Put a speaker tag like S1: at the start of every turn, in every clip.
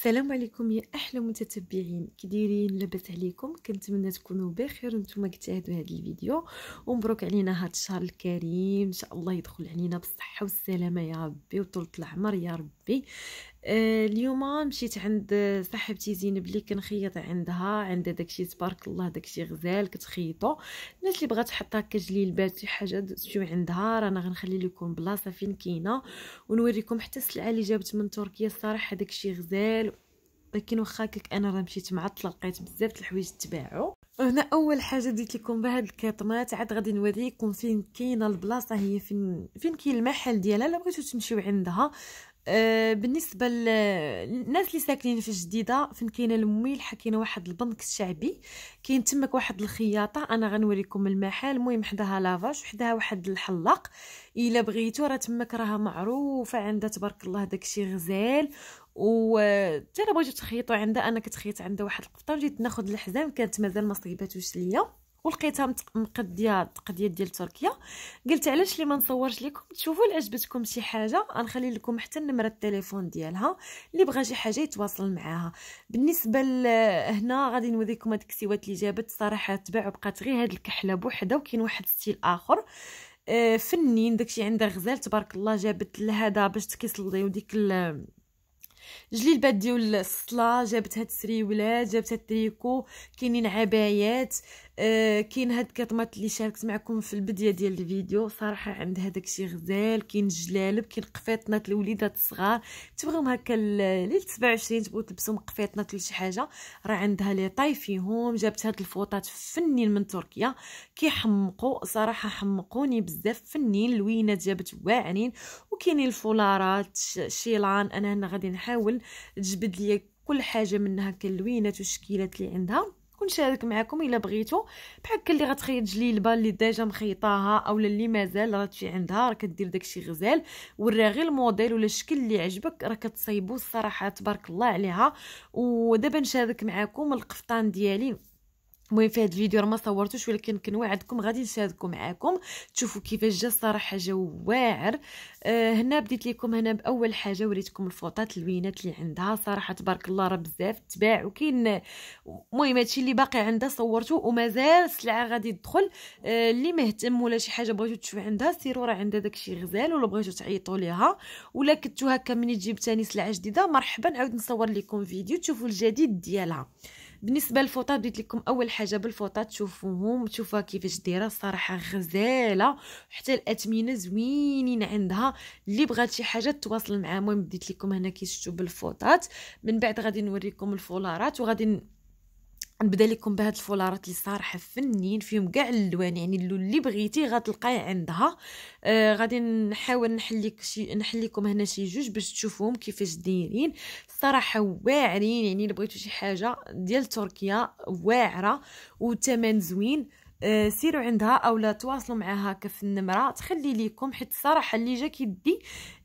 S1: السلام عليكم يا احلى متتبعين كي دايرين لاباس عليكم كنتمنى تكونوا بخير نتوما كتشاهدوا هذا الفيديو ومبروك علينا هذا الشهر الكريم ان شاء الله يدخل علينا بالصحه والسلامه يا ربي وطول العمر يا ربي آه، اليوم مشيت عند آه، صاحبتي زينب اللي كنخيط عندها عندها داكشي تبارك الله داكشي غزال كتخيطو الناس اللي بغات تحط هكا بات شي حاجه تمشيو عندها رانا غنخلي لكم بلاصه فين كاينه ونوريكم حتى السلعه اللي جابت من تركيا الصراحه داكشي غزال ولكن واخا هكاك انا راه مشيت معطله لقيت بزاف د الحوايج تباعو هنا اول حاجه ديت لكم بهاد الكاطمات عاد غادي نوريكم فين كاينه البلاصه هي فين فين كاين المحل ديالها الا بغيتو تمشيو عندها آه، بالنسبه للناس اللي ساكنين في الجديده فين كاينه المويل كاينه واحد البنك الشعبي كاين تماك واحد الخياطه انا غنوريكم المحل المهم حداها لافاج وحداها واحد الحلاق الا بغيتو راه تماك راها معروفه عندها تبارك الله داكشي غزال و حتى بغيتو تخيطوا عندها انا كتخيط عندها واحد القفطان جيت ناخذ الحزام كانت مازال ما صيباتوش ليا ولقيتها مقديه التقديه ديال تركيا قلت علاش لي ما نصورش لكم تشوفوا الا عجبتكم شي حاجه غنخلي لكم حتى النمره التليفون ديالها اللي بغى شي حاجه يتواصل معاها بالنسبه هنا غادي نوريكم هذيك السيوات اللي جابت صراحه تباع وبقات غير هاد الكحله بوحده وكاين واحد ستيل اخر آه، فنين داكشي عندها غزال تبارك الله جابت لهذا باش كيصليو ديك البات ديال الصلاه جابت هاد السريولات جابت هاد التريكو كاينين عبايات آه، كاين هاد كاطمات اللي شاركت معكم في البدايه ديال الفيديو صراحه عند هذاك الشيء غزال كاين جلالب كاين قفيطنات الوليدات الصغار تبغيهم هكا ليل 27 تبغوا تلبسوا قفيطنات ولا شي حاجه راه عندها لي طاي فيهم جابت هاد الفوطات فنين من تركيا كيحمقوا صراحه حمقوني بزاف فنين لوينات جابت واعرين وكاينين الفولارات شيلان انا هنا غادي نحاول تجبد ليا كل حاجه منها كاللوينات والشكيلات اللي عندها ونشارك معكم الا بغيتو بحال اللي غتخيط جليلبه اللي ديجا مخيطاها اولا اللي مازال راه تجي عندها راه كدير داكشي غزال غير الموديل ولا الشكل اللي عجبك راه كتصايبو الصراحه تبارك الله عليها ودابا نشارك معكم القفطان ديالي المهم في هذا الفيديو راه ما صورتوش ولكن كنوعدكم غادي نشاركو معاكم تشوفوا كيفاش جا الصراحه جا واعر آه هنا بديت لكم هنا باول حاجه وريتكم الفوطات اللوينات اللي عندها صراحه تبارك الله راه بزاف تباع وكاين المهم هادشي اللي باقي عندها صورته ومازال السلعه غادي تدخل آه اللي مهتم ولا شي حاجه بغيتو تشوف عندها سيروا راه عندها داكشي غزال ولا بغيتو تعيطوا ليها ولا كنتو هكا ملي تجيب ثاني سلعه جديده مرحبا عاود نصور لكم فيديو تشوفوا الجديد ديالها بالنسبه للفوطات بديت لكم اول حاجه بالفوطات تشوفوهم تشوفوها كيفاش دايره الصراحه غزاله حتى الاثمنه زوينين عندها اللي بغات شي حاجه تواصل معاه المهم بديت لكم هنا كي شفتوا بالفوطات من بعد غادي نوريكم الفولارات وغادي نبدا لكم بهاد الفولارات اللي صراحه فنين فيهم كاع اللوان يعني اللي بغيتي غتلقايه عندها آه غادي نحاول نحليك شي نحليكم هنا شي جوج باش تشوفوهم كيفاش دايرين صراحه واعرين يعني اللي بغيتو شي حاجه ديال تركيا واعره وثمن زوين آه، سيروا عندها او لا تواصلوا معها كف النمره تخلي ليكم حيت الصراحه اللي جا كيدي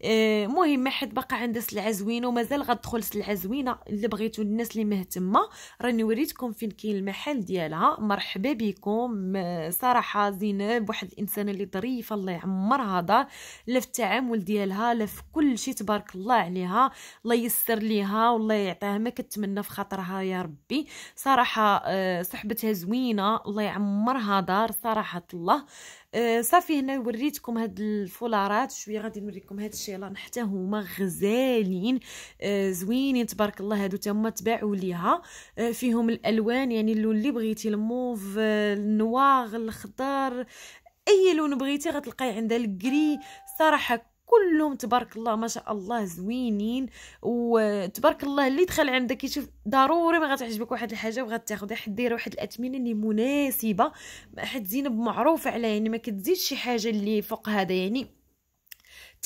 S1: آه، مهم حيت بقى عندها سلعه زوينه ومازال غتدخل سلعه زوينه اللي بغيتو الناس اللي مهتمه راني وريتكم فين كاين المحل ديالها مرحبا بكم آه، صراحه زينب واحد الانسانه اللي ظريفه الله يعمرها دار لا في التعامل ديالها لا في كل شيء تبارك الله عليها الله يسر ليها والله يعطيها ما كتمنى في خاطرها يا ربي صراحه صحبتها زوينه الله يعمرها معها دار صراحه الله أه، صافي هنا وريتكم هاد الفولارات شويه غادي نوريكم هاد الشيلان حتى هما غزالين أه، زوينين تبارك الله هادو تما هما تباعوا ليها أه، فيهم الالوان يعني اللون اللي بغيتي الموف النواغ الخضر اي لون بغيتي غتلقاي عندها الكري صراحه كلهم تبارك الله ما شاء الله زوينين وتبارك الله اللي دخل عندك يشوف ضروري ما غتعجبك واحد الحاجه وغتاخذها حد دايره واحد الاثمنه اللي مناسبه حد زينب معروفه عليها يعني ما كتزيدش شي حاجه اللي فوق هذا يعني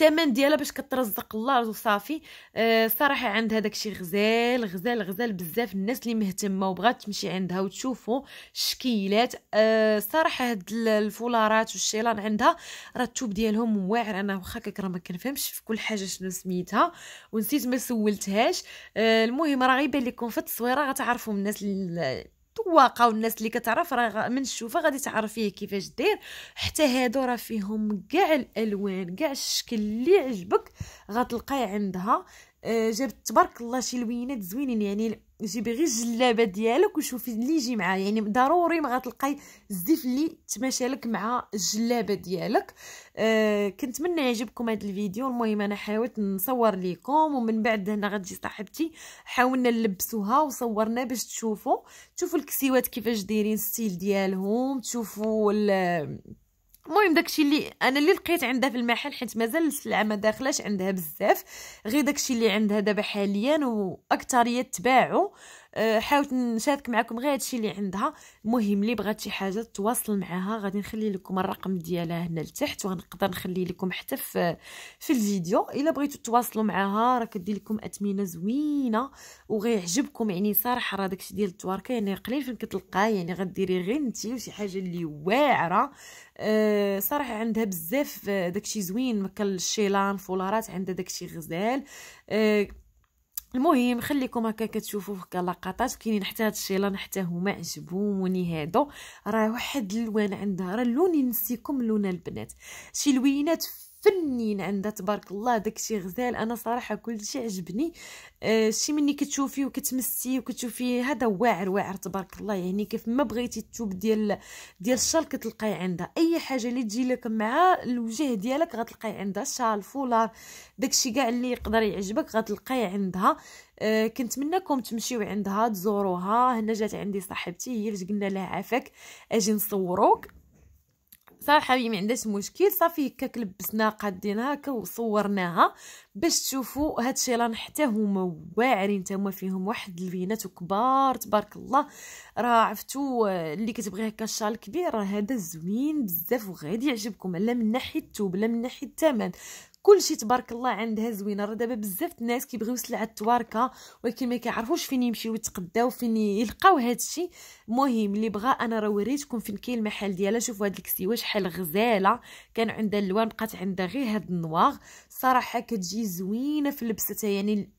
S1: الثمن ديالها باش كترزق الله وصافي أه صراحه عندها داكشي غزال غزال غزال بزاف الناس اللي مهتمه وبغات تمشي عندها وتشوفوا الشكيلات أه صراحه هاد الفولارات والشيلان عندها راه التوب ديالهم واعر انا واخا راه ما كنفهمش في كل حاجه شنو سميتها ونسيت ما سولتهاش أه المهم راه غيبان لكم في التصويره غتعرفوا الناس اللي الطواقه والناس اللي كتعرف راه من الشوفه غادي تعرف فيه كيفاش دير حتى هادو راه فيهم كاع الالوان كاع الشكل اللي عجبك غتلقاي عندها آه، جابت تبارك الله شي لوينات زوينين يعني جيبي غير الجلابه ديالك وشوفي اللي يجي معاه يعني ضروري ما غتلقاي الزيف اللي تماشى لك مع الجلابه ديالك أه كنتمنى يعجبكم هذا الفيديو المهم انا حاولت نصور لكم ومن بعد هنا غتجي صاحبتي حاولنا نلبسوها وصورنا باش تشوفوا تشوفوا الكسيوات كيفاش دايرين ستيل ديالهم تشوفوا المهم داكشي اللي انا اللي لقيت عندها في المحل حيت مازال السلعه ما داخلاش عندها بزاف غير داكشي اللي عندها دابا حاليا واكثريه تباعوا أه، حاولت نشارك معكم غير هادشي اللي عندها المهم اللي بغات شي حاجه تواصل معها غادي نخلي لكم الرقم ديالها هنا لتحت وغنقدر نخلي لكم حتى في الفيديو الا بغيتوا تواصلوا معها راه كدير لكم اثمنه زوينه وغيعجبكم يعني صراحه راه داكشي ديال التواركه يعني قليل فين كتلقاه يعني غديري غير نتي وشي حاجه اللي واعره أه، صراحه عندها بزاف آه، داكشي زوين مكل الشيلان فولارات عندها داكشي غزال أه المهم خليكم هكا كتشوفوا في لقطات كاينين حتى هاد الشيلان حتى هما عجبوني هادو راه واحد اللوان عندها راه اللون ينسيكم لون البنات شي لوينات فنين عندها تبارك الله داكشي غزال انا صراحه كلشي عجبني آه شي مني كتشوفيه وكتمسيه وكتشوفيه هذا واعر واعر تبارك الله يعني كيف ما بغيتي الثوب ديال ديال الشال كتلقاي عندها اي حاجه اللي تجي لك مع الوجه ديالك غتلقاي عندها شال فولار داكشي كاع اللي يقدر يعجبك غتلقاي عندها آه، كنت منكم تمشيو عندها تزوروها هنا جات عندي صاحبتي هي قلنا لها عافاك اجي نصوروك صراحه ما عندهاش مشكل صافي هكاك لبسنا قادينها هكا وصورناها باش تشوفوا هاد الشيلان حتى هما واعرين حتى هما فيهم واحد البينات كبار تبارك الله راه عرفتوا اللي كتبغي هكا الشال كبير راه هذا زوين بزاف وغادي يعجبكم لا من ناحيه الثوب لا من ناحيه الثمن كلشي تبارك الله عندها زوينه راه دابا بزاف الناس كيبغيو سلعه التواركه ولكن ما كيعرفوش فين يمشيو يتقداو فين يلقاو الشيء المهم اللي بغا انا راه وريتكم فين كاين المحل ديالها شوفوا هذه الكسيوه شحال غزاله كان عندها اللوان بقات عندها غير هذا النوار صراحه كتجي زوينه في لبستها يعني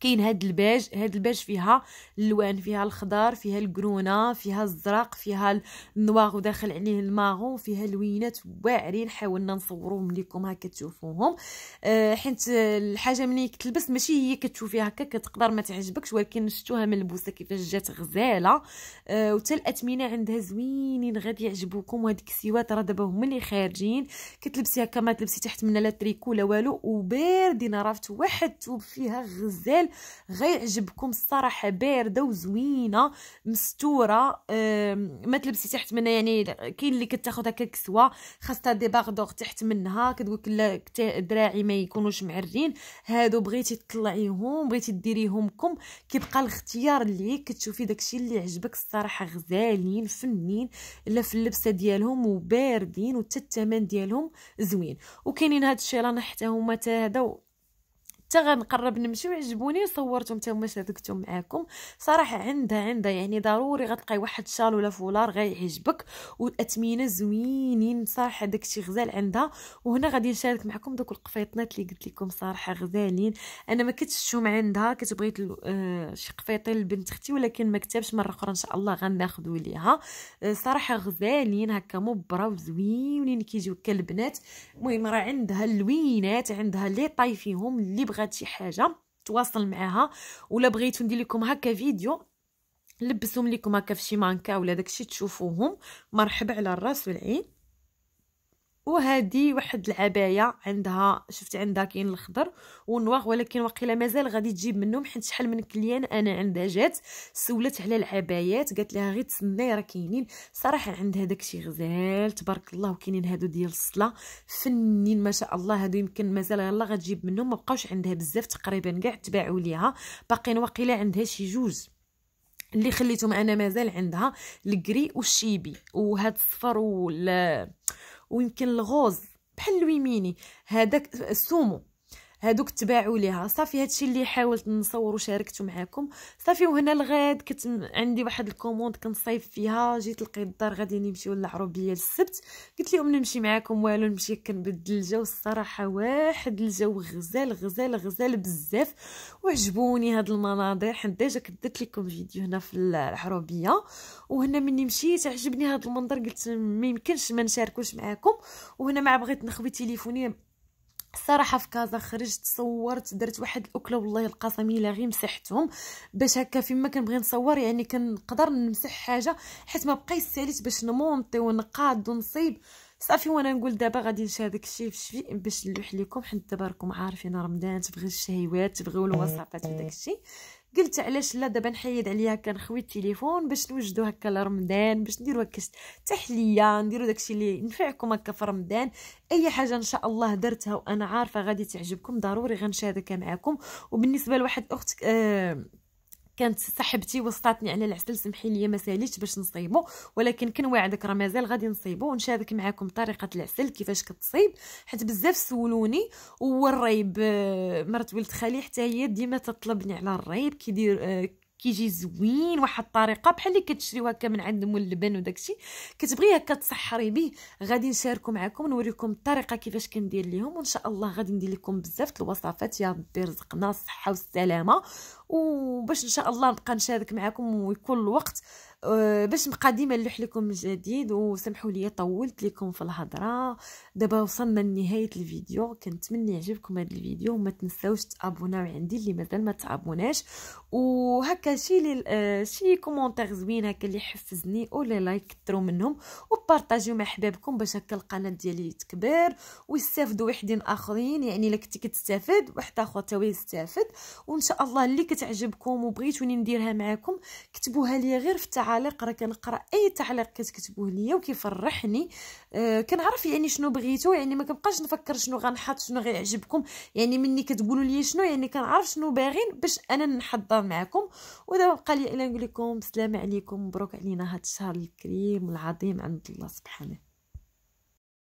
S1: كاين هاد الباج هاد الباج فيها اللوان فيها الخضار فيها الكرونة فيها الزرق فيها النواغ وداخل عليه الماغو فيها لوينات واعرين حاولنا نصورهم لكم هكا تشوفوهم آه، حيت الحاجه ملي كتلبس ماشي هي كتشوفيها هكا كتقدر ما تعجبكش ولكن شفتوها من البوسه كيفاش جات غزاله آه، وحتى الاثمنه عندها زوينين غادي يعجبوكم وهاديك السيوات راه دابا هما اللي خارجين كتلبسي كما تلبسي تحت منها لا تريكو لا والو وباردين عرفت واحد توب فيها غزال ديال غيعجبكم الصراحه بارده وزوينه مستوره ما تلبسي تحت منها يعني كاين اللي كتاخذها هكا كسوه خاصها دي باغدوغ تحت منها كتقول لك دراعي ما يكونوش معرين هادو بغيتي تطلعيهم بغيتي ديريهمكم كيبقى الاختيار ليك كتشوفي داكشي اللي عجبك الصراحه غزالين فنين الا في اللبسه ديالهم وباردين وحتى الثمن ديالهم زوين وكاينين هاد الشيلان حتى هما حتى هذا حتى غنقرب نمشي وعجبوني صورتهم حتى هما شاركتهم معاكم صراحه عندها عندها يعني ضروري غتلقاي واحد شال ولا فولار غيعجبك والاثمنه زوينين صراحه داكشي غزال عندها وهنا غادي نشارك معكم دوك القفيطنات اللي قلت لكم صراحه غزالين انا ما كتشتهم عندها كتبغيت آه شي قفيطين لبنت اختي ولكن ما كتبش مره اخرى ان شاء الله غناخذوا ليها آه صراحه غزالين هكا مبره وزوينين كيجيو كالبنات المهم راه عندها اللوينات عندها لي طاي فيهم اللي بغ بغات شي حاجه تواصل معاها ولا بغيتو ندير لكم هكا فيديو نلبسهم لكم هكا في شي مانكا ولا داكشي تشوفوهم مرحبا على الراس والعين وهذه واحد العبايه عندها شفت عندها كاين الخضر والنواغ ولكن واقيلا مازال غادي تجيب منهم حيت شحال من كليان انا عندها جات سولت على العبايات قالت لها غير تسني راه كاينين صراحه عندها داكشي غزال تبارك الله وكاينين هادو ديال الصله فنين ما شاء الله هادو يمكن مازال يلا غتجيب منهم ما بقاوش عندها بزاف تقريبا كاع تباعوا ليها باقيين واقيلا عندها شي جوج اللي خليتهم انا مازال عندها الكري والشيبي وهاد الصفر وال ويمكن الغوز بحال الويميني هذاك السومو هادوك تباعوا ليها صافي هادشي اللي حاولت نصور وشاركته معاكم صافي وهنا الغد كنت عندي واحد الكوموند كنصيف فيها جيت لقيت الدار غادي نمشيو للعروبيه السبت قلت لهم نمشي معاكم والو نمشي كنبدل الجو الصراحه واحد الجو غزال غزال غزال بزاف وعجبوني هاد المناظر حيت ديجا كدرت لكم فيديو هنا في العروبيه وهنا مني مشيت عجبني هاد المنظر قلت ما يمكنش ما نشاركوش معاكم وهنا مع بغيت نخوي تليفوني صراحة في كازا خرجت صورت درت واحد الاكله والله القسم الا غير مسحتهم باش هكا فيما كنبغي نصور يعني كنقدر نمسح حاجه حيت ما بقيت ساليت باش نمونطي ونقاد ونصيب صافي وانا نقول دابا غادي نشا داكشي في باش نلوح لكم حيت دابا راكم عارفين رمضان تبغي الشهيوات تبغيو الوصفات وداكشي قلت علاش لا دابا نحيد عليها هكا نخوي التليفون باش نوجدو هكا لرمضان باش نديرو هكا تحليه نديرو داكشي اللي ينفعكم هكا في رمضان اي حاجه ان شاء الله درتها وانا عارفه غادي تعجبكم ضروري غنشاركها معكم وبالنسبه لواحد اخت آه كانت صاحبتي وسطاتني على العسل سمحي لي ما ساليتش باش نصيبو ولكن كنوعدك راه مازال غادي نصيبو ونشارك معاكم طريقه العسل كيفاش كتصيب حيت بزاف سولوني والريب آه، مرت ولد خالي حتى هي ديما تطلبني على الريب كيدير آه، كيجي زوين واحد الطريقه بحال اللي كتشريو هكا من عندهم واللبن وداكشي كتبغي هكا تسحري به غادي نشاركو معكم نوريكم الطريقه كيفاش كندير ليهم وان شاء الله غادي ندير لكم بزاف الوصفات يا ربي رزقنا الصحه والسلامه وباش ان شاء الله نبقى نشارك معكم ويكون الوقت آه، باش نبقى ديما نلوح لكم من جديد وسمحوا لي طولت لكم في الهضره دابا وصلنا لنهايه الفيديو كنتمنى يعجبكم هذا الفيديو وما تنساوش تابوناو عندي اللي مازال ما تابوناش وهكا شي لي آه، شي كومونتير زوين هكا اللي حفزني ولي لايك كثروا منهم وبارطاجيو مع حبابكم باش هكا القناه ديالي تكبر ويستافدوا وحدين اخرين يعني لك كنتي كتستافد واحد اخر تا يستافد وان شاء الله اللي كتعجبكم وبغيتوني نديرها معكم كتبوها لي غير في التعاليق راه كنقرا اي تعليق كتكتبوه ليا وكيفرحني آه كنعرف يعني شنو بغيتو يعني ما كنبقاش نفكر شنو غنحط شنو غيعجبكم يعني مني كتقولوا لي شنو يعني كنعرف شنو باغين باش انا نحضر معكم ودابا بقى لي الا نقول لكم السلام عليكم مبروك علينا هذا الشهر الكريم العظيم عند الله سبحانه